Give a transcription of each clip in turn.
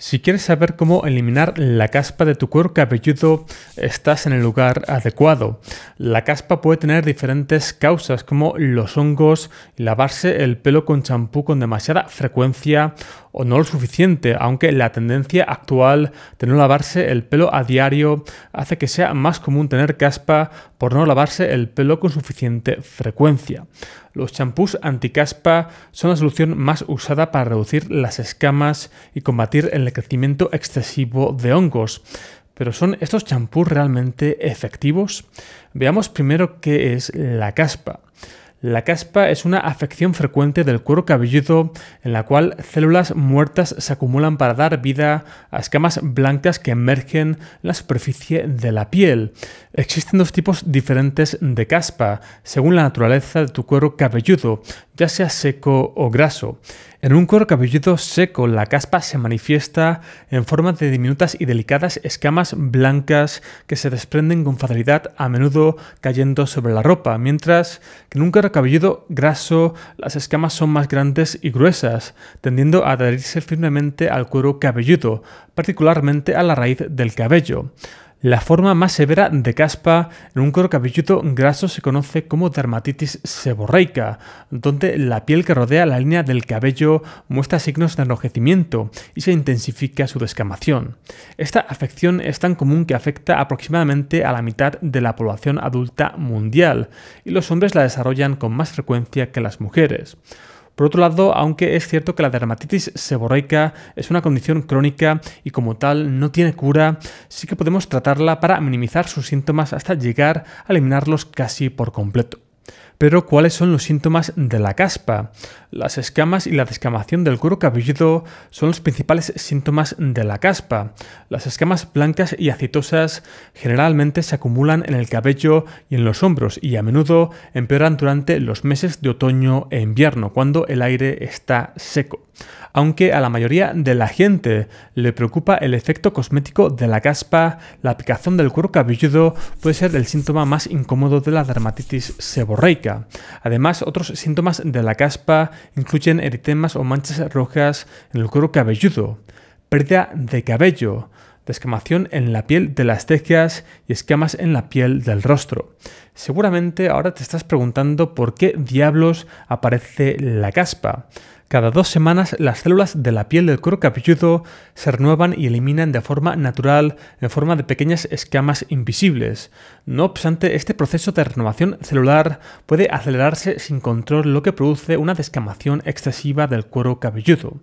Si quieres saber cómo eliminar la caspa de tu cuero cabelludo, estás en el lugar adecuado. La caspa puede tener diferentes causas como los hongos, lavarse el pelo con champú con demasiada frecuencia o no lo suficiente, aunque la tendencia actual de no lavarse el pelo a diario hace que sea más común tener caspa por no lavarse el pelo con suficiente frecuencia. Los champús anticaspa son la solución más usada para reducir las escamas y combatir el crecimiento excesivo de hongos. Pero ¿son estos champús realmente efectivos? Veamos primero qué es la caspa. La caspa es una afección frecuente del cuero cabelludo en la cual células muertas se acumulan para dar vida a escamas blancas que emergen en la superficie de la piel. Existen dos tipos diferentes de caspa, según la naturaleza de tu cuero cabelludo, ya sea seco o graso. En un cuero cabelludo seco, la caspa se manifiesta en forma de diminutas y delicadas escamas blancas que se desprenden con facilidad, a menudo cayendo sobre la ropa, mientras que en un cuero cabelludo graso, las escamas son más grandes y gruesas, tendiendo a adherirse firmemente al cuero cabelludo, particularmente a la raíz del cabello. La forma más severa de caspa en un cuero cabelludo graso se conoce como dermatitis seborreica, donde la piel que rodea la línea del cabello muestra signos de enrojecimiento y se intensifica su descamación. Esta afección es tan común que afecta aproximadamente a la mitad de la población adulta mundial y los hombres la desarrollan con más frecuencia que las mujeres. Por otro lado, aunque es cierto que la dermatitis seborreica es una condición crónica y como tal no tiene cura, sí que podemos tratarla para minimizar sus síntomas hasta llegar a eliminarlos casi por completo. Pero ¿cuáles son los síntomas de la caspa? Las escamas y la descamación del cuero cabelludo son los principales síntomas de la caspa. Las escamas blancas y acitosas generalmente se acumulan en el cabello y en los hombros y a menudo empeoran durante los meses de otoño e invierno, cuando el aire está seco. Aunque a la mayoría de la gente le preocupa el efecto cosmético de la caspa, la aplicación del cuero cabelludo puede ser el síntoma más incómodo de la dermatitis seborreica. Además, otros síntomas de la caspa incluyen eritemas o manchas rojas en el cuero cabelludo, pérdida de cabello, descamación en la piel de las tequias y escamas en la piel del rostro. Seguramente ahora te estás preguntando por qué diablos aparece la caspa. Cada dos semanas las células de la piel del cuero cabelludo se renuevan y eliminan de forma natural en forma de pequeñas escamas invisibles. No obstante, este proceso de renovación celular puede acelerarse sin control lo que produce una descamación excesiva del cuero cabelludo.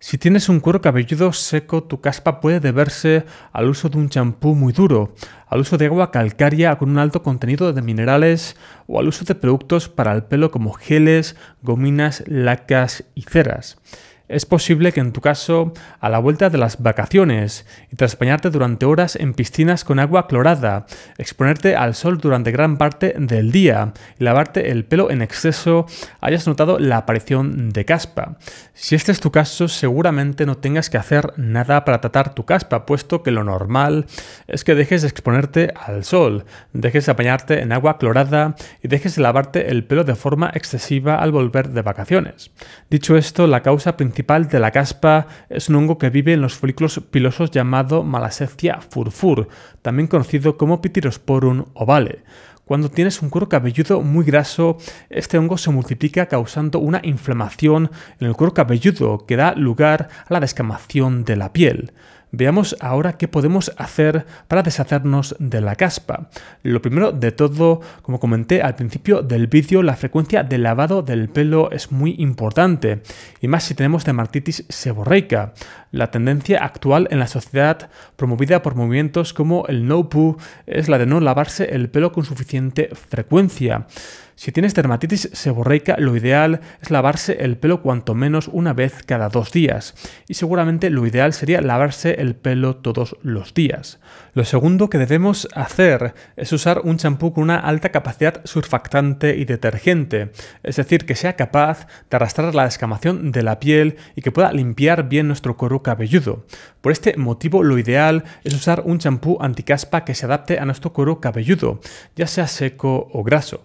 Si tienes un cuero cabelludo seco, tu caspa puede deberse al uso de un champú muy duro, al uso de agua calcárea con un alto contenido de minerales o al uso de productos para el pelo como geles, gominas, lacas y ceras. Es posible que en tu caso, a la vuelta de las vacaciones y tras bañarte durante horas en piscinas con agua clorada, exponerte al sol durante gran parte del día y lavarte el pelo en exceso, hayas notado la aparición de caspa. Si este es tu caso, seguramente no tengas que hacer nada para tratar tu caspa, puesto que lo normal es que dejes de exponerte al sol, dejes de apañarte en agua clorada y dejes de lavarte el pelo de forma excesiva al volver de vacaciones. Dicho esto, la causa principal principal de la caspa es un hongo que vive en los folículos pilosos llamado Malassezia furfur, también conocido como Pitirosporum ovale. Cuando tienes un cuero cabelludo muy graso, este hongo se multiplica causando una inflamación en el cuero cabelludo que da lugar a la descamación de la piel. Veamos ahora qué podemos hacer para deshacernos de la caspa. Lo primero de todo, como comenté al principio del vídeo, la frecuencia de lavado del pelo es muy importante, y más si tenemos dermatitis seborreica. La tendencia actual en la sociedad, promovida por movimientos como el no poo, es la de no lavarse el pelo con suficiente frecuencia. Si tienes dermatitis seborreica, lo ideal es lavarse el pelo cuanto menos una vez cada dos días, y seguramente lo ideal sería lavarse el pelo todos los días. Lo segundo que debemos hacer es usar un champú con una alta capacidad surfactante y detergente, es decir, que sea capaz de arrastrar la escamación de la piel y que pueda limpiar bien nuestro cuerpo cabelludo, por este motivo, lo ideal es usar un champú anticaspa que se adapte a nuestro cuero cabelludo, ya sea seco o graso.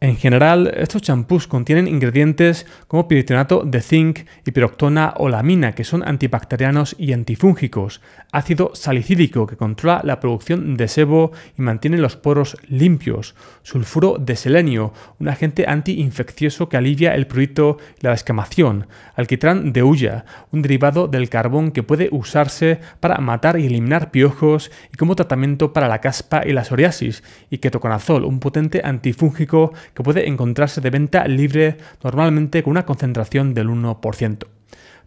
En general, estos champús contienen ingredientes como piritonato de zinc, hiperoctona o lamina, que son antibacterianos y antifúngicos, ácido salicílico, que controla la producción de sebo y mantiene los poros limpios, sulfuro de selenio, un agente antiinfeccioso que alivia el prurito y la descamación, alquitrán de hulla, un derivado del carbón que puede usarse para matar y eliminar piojos y como tratamiento para la caspa y la psoriasis, y ketoconazol, un potente antifúngico que puede encontrarse de venta libre normalmente con una concentración del 1%.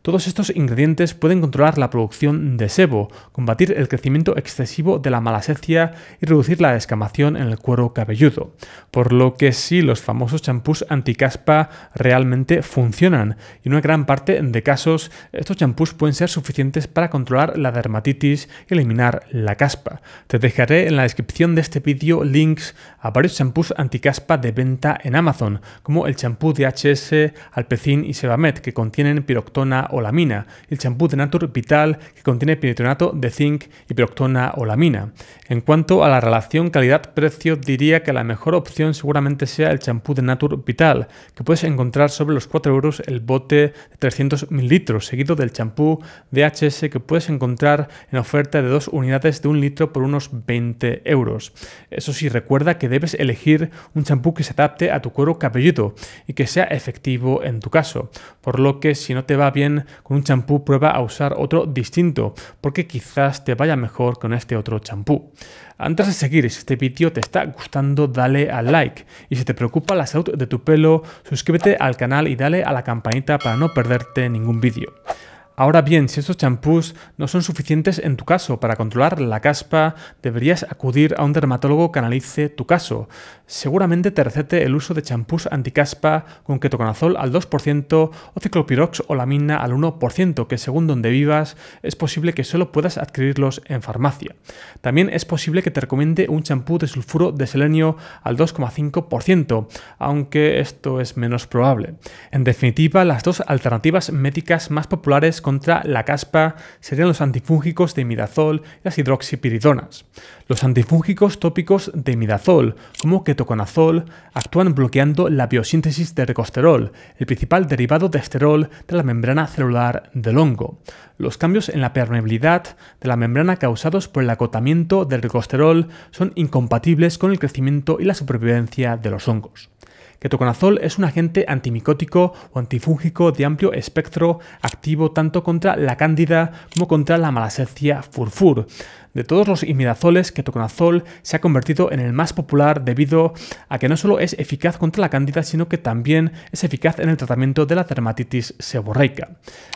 Todos estos ingredientes pueden controlar la producción de sebo, combatir el crecimiento excesivo de la malasecia y reducir la descamación en el cuero cabelludo. Por lo que sí, los famosos champús anticaspa realmente funcionan, y en una gran parte de casos estos champús pueden ser suficientes para controlar la dermatitis y eliminar la caspa. Te dejaré en la descripción de este vídeo links a varios champús anticaspa de venta en Amazon, como el champú HS Alpecin y Sebamed, que contienen piroctona Olamina, el champú de Natur Vital que contiene piritonato de zinc y proctona o lamina. En cuanto a la relación calidad-precio, diría que la mejor opción seguramente sea el champú de Natur Vital, que puedes encontrar sobre los 4 euros el bote de 300 mililitros, seguido del champú DHS que puedes encontrar en oferta de dos unidades de un litro por unos 20 euros. Eso sí, recuerda que debes elegir un champú que se adapte a tu cuero cabelludo y que sea efectivo en tu caso, por lo que si no te va bien con un champú, prueba a usar otro distinto, porque quizás te vaya mejor con este otro champú. Antes de seguir, si este vídeo te está gustando, dale al like. Y si te preocupa la salud de tu pelo, suscríbete al canal y dale a la campanita para no perderte ningún vídeo. Ahora bien, si estos champús no son suficientes en tu caso para controlar la caspa, deberías acudir a un dermatólogo que analice tu caso. Seguramente te recete el uso de champús anticaspa con ketoconazol al 2% o ciclopirox o lamina al 1%, que según donde vivas es posible que solo puedas adquirirlos en farmacia. También es posible que te recomiende un champú de sulfuro de selenio al 2,5%, aunque esto es menos probable. En definitiva, las dos alternativas médicas más populares contra la caspa serían los antifúngicos de imidazol y las hidroxipiridonas. Los antifúngicos tópicos de imidazol, como ketoconazol, actúan bloqueando la biosíntesis de ricosterol, el principal derivado de esterol de la membrana celular del hongo. Los cambios en la permeabilidad de la membrana causados por el acotamiento del ricosterol son incompatibles con el crecimiento y la supervivencia de los hongos. Ketoconazol es un agente antimicótico o antifúngico de amplio espectro activo tanto contra la cándida como contra la malasecia furfur. De todos los imidazoles, ketoconazol se ha convertido en el más popular debido a que no solo es eficaz contra la cándida, sino que también es eficaz en el tratamiento de la dermatitis seborreica.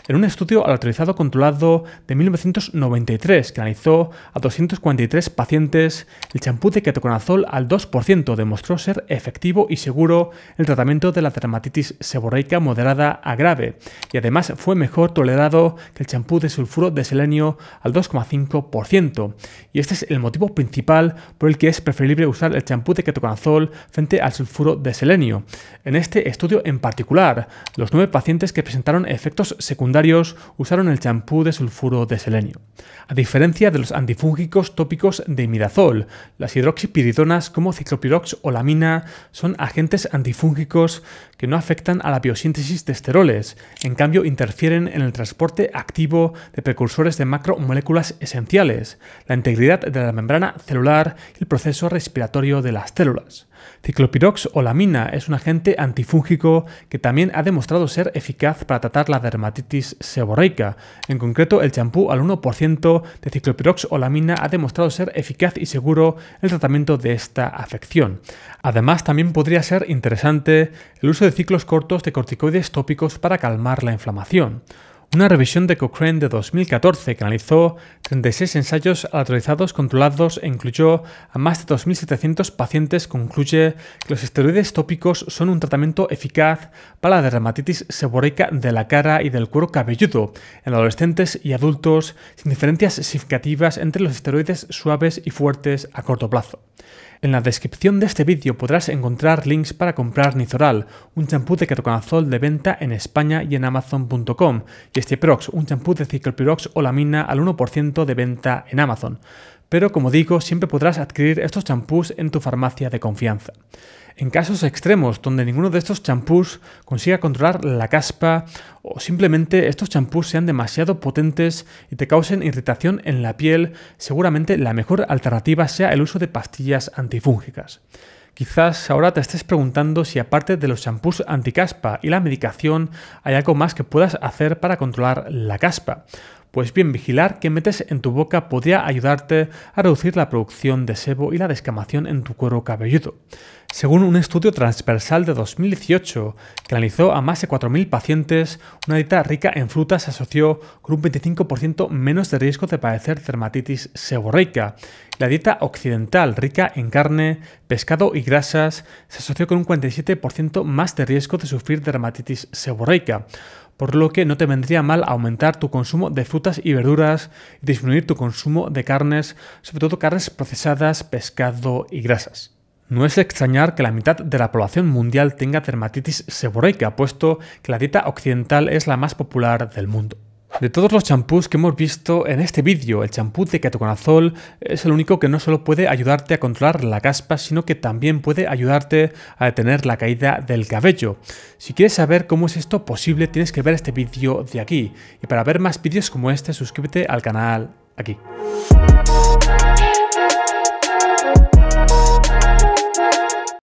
En un estudio autorizado controlado de 1993 que analizó a 243 pacientes, el champú de ketoconazol al 2% demostró ser efectivo y seguro en el tratamiento de la dermatitis seborreica moderada a grave y además fue mejor tolerado que el champú de sulfuro de selenio al 2,5% y este es el motivo principal por el que es preferible usar el champú de ketoconazol frente al sulfuro de selenio. En este estudio en particular, los nueve pacientes que presentaron efectos secundarios usaron el champú de sulfuro de selenio. A diferencia de los antifúngicos tópicos de imidazol, las hidroxipiridonas como ciclopirox o lamina son agentes antifúngicos que no afectan a la biosíntesis de esteroles, en cambio interfieren en el transporte activo de precursores de macromoléculas esenciales la integridad de la membrana celular y el proceso respiratorio de las células. Ciclopirox o lamina es un agente antifúngico que también ha demostrado ser eficaz para tratar la dermatitis seborreica. En concreto, el champú al 1% de ciclopirox o ha demostrado ser eficaz y seguro en el tratamiento de esta afección. Además, también podría ser interesante el uso de ciclos cortos de corticoides tópicos para calmar la inflamación. Una revisión de Cochrane de 2014 que analizó 36 ensayos autorizados controlados e incluyó a más de 2.700 pacientes concluye que los esteroides tópicos son un tratamiento eficaz para la dermatitis seborreica de la cara y del cuero cabelludo en adolescentes y adultos sin diferencias significativas entre los esteroides suaves y fuertes a corto plazo. En la descripción de este vídeo podrás encontrar links para comprar Nizoral, un champú de ketoconazol de venta en España y en Amazon.com, y Prox, un champú de ciclopirox o lamina al 1% de venta en Amazon. Pero como digo, siempre podrás adquirir estos champús en tu farmacia de confianza. En casos extremos, donde ninguno de estos champús consiga controlar la caspa o simplemente estos champús sean demasiado potentes y te causen irritación en la piel, seguramente la mejor alternativa sea el uso de pastillas antifúngicas. Quizás ahora te estés preguntando si aparte de los champús anticaspa y la medicación hay algo más que puedas hacer para controlar la caspa. Pues bien, vigilar qué metes en tu boca podría ayudarte a reducir la producción de sebo y la descamación en tu cuero cabelludo. Según un estudio transversal de 2018 que analizó a más de 4.000 pacientes, una dieta rica en frutas se asoció con un 25% menos de riesgo de padecer dermatitis seborreica. La dieta occidental rica en carne, pescado y grasas se asoció con un 47% más de riesgo de sufrir dermatitis seborreica por lo que no te vendría mal aumentar tu consumo de frutas y verduras y disminuir tu consumo de carnes, sobre todo carnes procesadas, pescado y grasas. No es extrañar que la mitad de la población mundial tenga dermatitis seborreica, puesto que la dieta occidental es la más popular del mundo. De todos los champús que hemos visto en este vídeo, el champú de ketoconazol es el único que no solo puede ayudarte a controlar la caspa, sino que también puede ayudarte a detener la caída del cabello. Si quieres saber cómo es esto posible, tienes que ver este vídeo de aquí. Y para ver más vídeos como este, suscríbete al canal aquí.